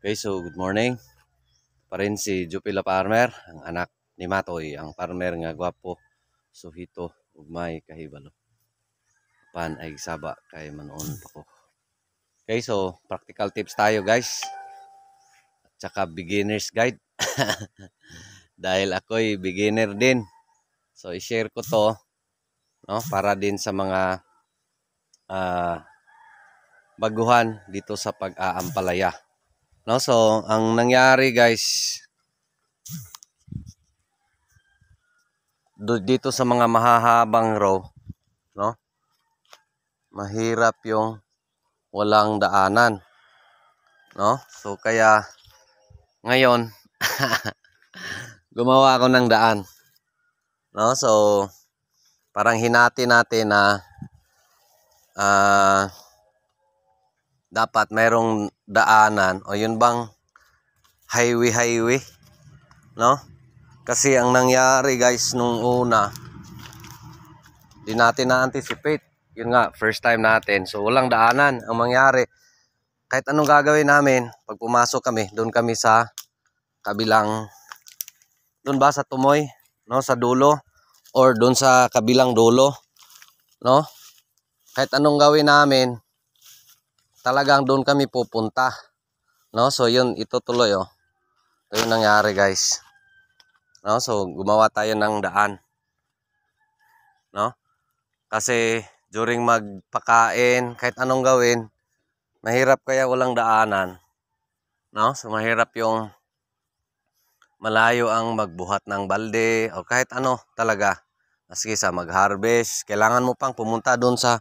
Okay, so good morning. Pa rin si Jupila Farmer, ang anak ni Matoy, ang farmer nga gwapo, suhito, ugmay, kahibalo. Pan ay saba, kay manoon pa ko. Okay, so practical tips tayo guys. At saka beginner's guide. Dahil ako'y beginner din. So i-share ko to no, para din sa mga uh, baguhan dito sa pag-aampalaya. No? So, ang nangyari guys, dito sa mga mahahabang row, no? Mahirap yung walang daanan. No? So kaya ngayon gumawa ako ng daan. No? So parang hinati natin na ah uh, dapat mayroong daanan o yun bang highway highway no kasi ang nangyari guys nung una di natin na-anticipate yun nga first time natin so walang daanan ang mangyari kahit anong gagawin namin pag pumasok kami doon kami sa kabilang doon ba sa tumoy no sa dulo or doon sa kabilang dulo no kahit anong gawin namin talagang doon kami pupunta. No? So yun, ito tuloy oh. Ito yung nangyari guys. No? So gumawa tayo ng daan. No? Kasi during magpakain, kahit anong gawin, mahirap kaya walang daanan. No? So mahirap yung malayo ang magbuhat ng balde o kahit ano talaga. Sige sa mag-harvest, kailangan mo pang pumunta doon sa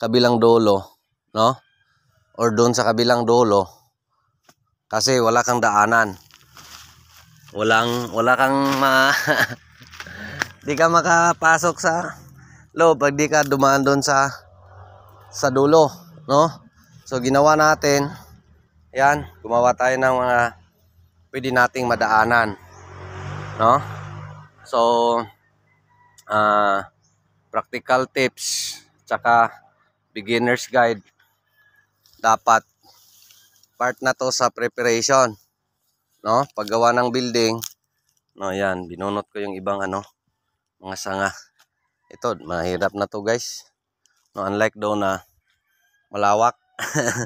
kabilang dolo, no? or doon sa kabilang dulo kasi wala kang daanan walang wala kang ma di ka makapasok sa loob pag di ka dumaan doon sa sa dulo no so ginawa natin yan gumawa tayo ng mga pwede nating madaanan no so uh, practical tips tsaka beginner's guide dapat part na to sa preparation no paggawa ng building no yan binunot ko yung ibang ano mga sanga ito mahirap na to guys no unlike daw na malawak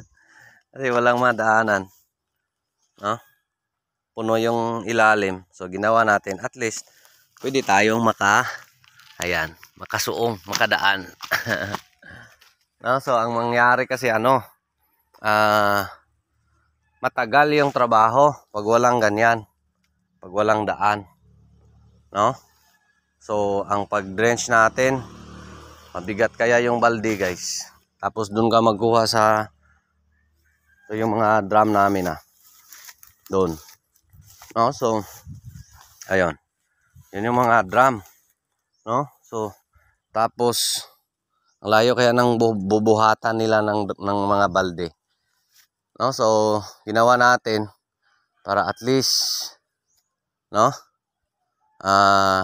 kasi walang madaanan no puno yung ilalim so ginawa natin at least pwede tayong maka ayan makasuong makadaan no so ang mangyari kasi ano uh, matagal yung trabaho pag walang ganyan. Pag walang daan. No? So, ang pag-drench natin, mabigat kaya yung balde guys. Tapos dun ka magkuha sa so yung mga drum namin ah. Doon. No? So, ayun. Yun yung mga drum. No? So, tapos, ang layo kaya ng bubuhatan nila ng, ng mga balde. No? So, ginawa natin para at least no? Ah, uh,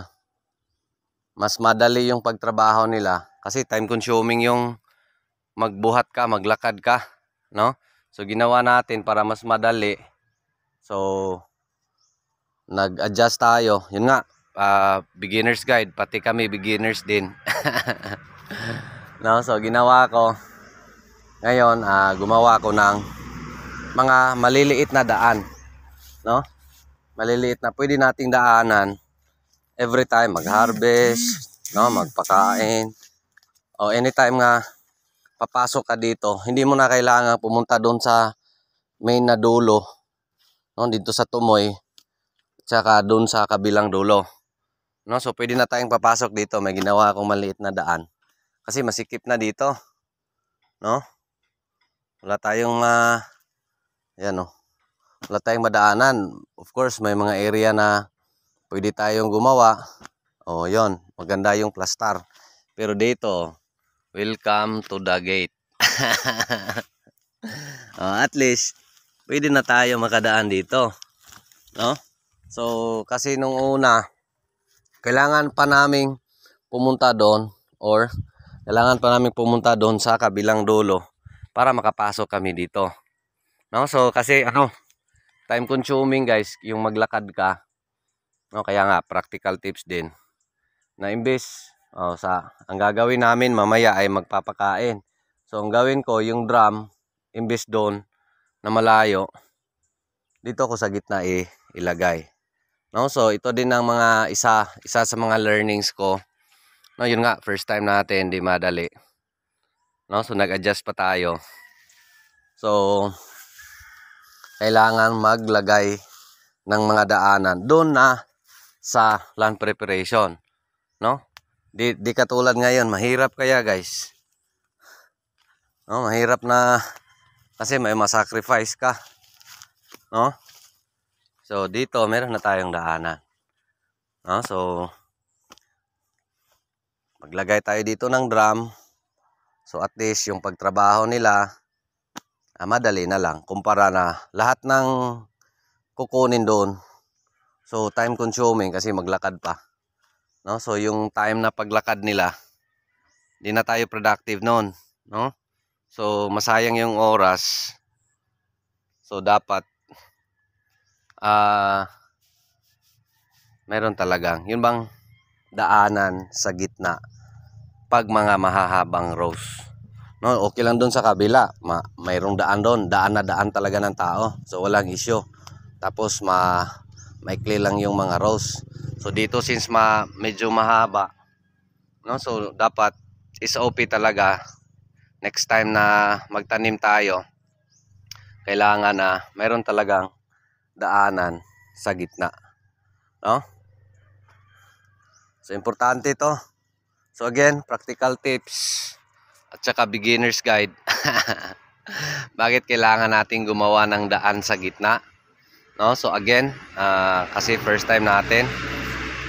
mas madali yung pagtrabaho nila kasi time consuming yung magbuhat ka, maglakad ka, no? So ginawa natin para mas madali. So nag-adjust tayo. Yun nga, uh, beginner's guide, pati kami beginners din. no, so ginawa ko ngayon, uh, gumawa ko ng mga maliliit na daan. No? Maliliit na pwede nating daanan every time magharvest no, magpakain. O anytime nga papasok ka dito, hindi mo na kailangan pumunta doon sa main na dulo. No, dito sa Tumoy tsaka doon sa kabilang dulo. No, so pwede na tayong papasok dito. May ginawa akong maliit na daan. Kasi masikip na dito. No? Wala tayong uh, Ayan o. Oh. Wala tayong madaanan. Of course, may mga area na pwede tayong gumawa. O, oh, yon Maganda yung plastar. Pero dito, welcome to the gate. oh, at least, pwede na tayo makadaan dito. No? So, kasi nung una, kailangan pa naming pumunta doon or kailangan pa naming pumunta doon sa kabilang dulo para makapasok kami dito. No? So, kasi ano, time consuming guys, yung maglakad ka. No? Kaya nga, practical tips din. Na imbes, oh, sa, ang gagawin namin mamaya ay magpapakain. So, ang gawin ko, yung drum, imbes doon, na malayo, dito ko sa gitna eh, ilagay. No? So, ito din ang mga isa, isa sa mga learnings ko. No, yun nga, first time natin, hindi madali. No? So, nag-adjust pa tayo. So, kailangan maglagay ng mga daanan doon na sa land preparation no di, di katulad ngayon mahirap kaya guys no mahirap na kasi may masacrifice ka no so dito meron na tayong daanan no so maglagay tayo dito ng drum so at least yung pagtrabaho nila ah, madali na lang kumpara na lahat ng kukunin doon so time consuming kasi maglakad pa no so yung time na paglakad nila hindi na tayo productive noon no so masayang yung oras so dapat ah uh, meron talagang yun bang daanan sa gitna pag mga mahahabang rose No, okay lang doon sa kabila. Ma mayroong daan doon. Daan na daan talaga ng tao. So walang issue. Tapos ma maikli lang yung mga rows. So dito since ma medyo mahaba. No, so dapat is SOP talaga next time na magtanim tayo kailangan na mayroon talagang daanan sa gitna. No? So importante 'to. So again, practical tips at saka beginner's guide. Bakit kailangan natin gumawa ng daan sa gitna? No? So again, uh, kasi first time natin.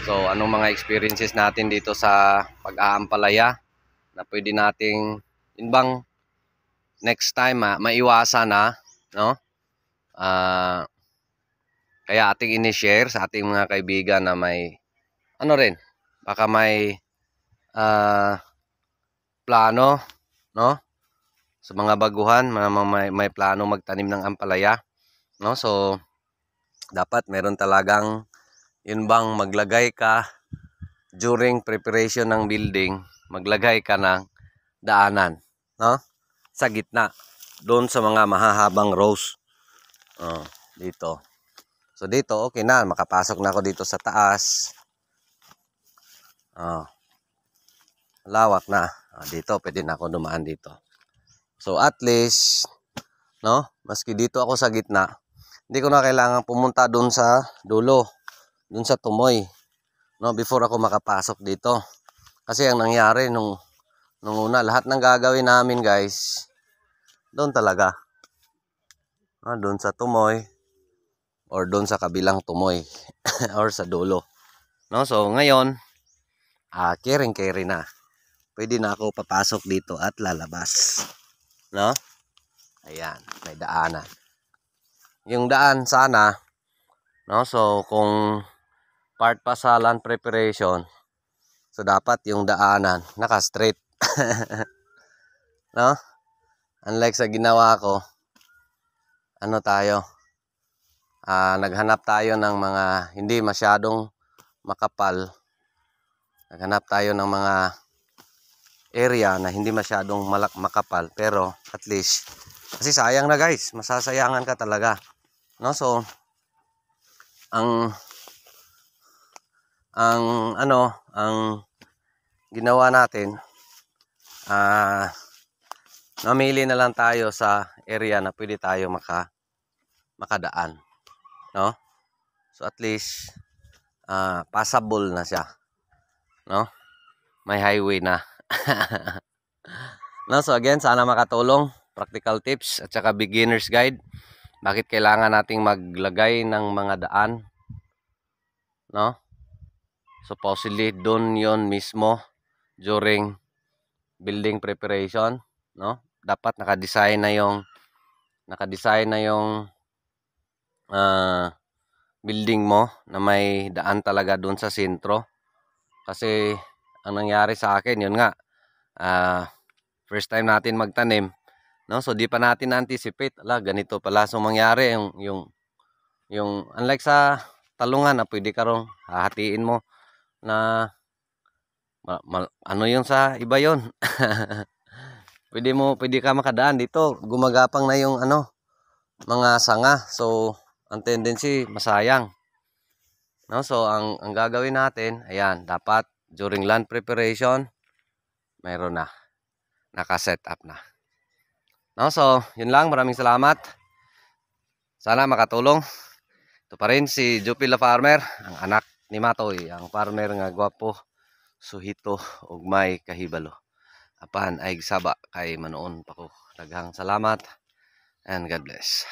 So anong mga experiences natin dito sa pag-aampalaya na pwede nating inbang next time ha, ah, maiwasan na, ah, no? Uh, kaya ating ini-share sa ating mga kaibigan na may ano rin, baka may uh, plano no? Sa mga baguhan, may, may plano magtanim ng ampalaya, no? So, dapat meron talagang, yun bang maglagay ka during preparation ng building, maglagay ka ng daanan, no? Sa gitna, doon sa mga mahahabang rows. Oh, dito. So, dito, okay na. Makapasok na ako dito sa taas. Oh. Lawak na. Ah, dito pwede na ako dumaan dito so at least no maski dito ako sa gitna hindi ko na kailangan pumunta doon sa dulo doon sa tumoy no before ako makapasok dito kasi ang nangyari nung nung una lahat ng gagawin namin guys doon talaga no, ah, doon sa tumoy or doon sa kabilang tumoy or sa dulo no so ngayon ah, caring carry na pwede na ako papasok dito at lalabas. No? Ayan, may daanan. Yung daan sana, no? So, kung part pa sa land preparation, so dapat yung daanan naka-straight. no? Unlike sa ginawa ko, ano tayo? Uh, naghanap tayo ng mga hindi masyadong makapal. Naghanap tayo ng mga area na hindi masyadong malak makapal pero at least kasi sayang na guys masasayangan ka talaga no so ang ang ano ang ginawa natin ah uh, namili na lang tayo sa area na pwede tayo maka makadaan no so at least uh, passable na siya no may highway na no, so again, sana makatulong. Practical tips at saka beginner's guide. Bakit kailangan nating maglagay ng mga daan. No? Supposedly, doon yon mismo during building preparation. No? Dapat nakadesign na yung nakadesign na yung uh, building mo na may daan talaga doon sa sentro. Kasi ang nangyari sa akin, yun nga, uh, first time natin magtanim, no? So, di pa natin anticipate, ala, ganito pala. So, mangyari yung, yung, yung, unlike sa talungan na pwede karong hahatiin mo na, ma, ma, ano yung sa iba yon pwede mo, pwede ka makadaan dito, gumagapang na yung, ano, mga sanga. So, ang tendency, masayang. No? So, ang, ang gagawin natin, ayan, dapat during land preparation, mayroon na. Naka-set up na. No, so, yun lang. Maraming salamat. Sana makatulong. Ito pa rin si Jupila Farmer, ang anak ni Matoy, ang farmer nga gwapo, suhito, ugmay, kahibalo. Apan ay saba kay manoon pa ko. Daghang salamat and God bless.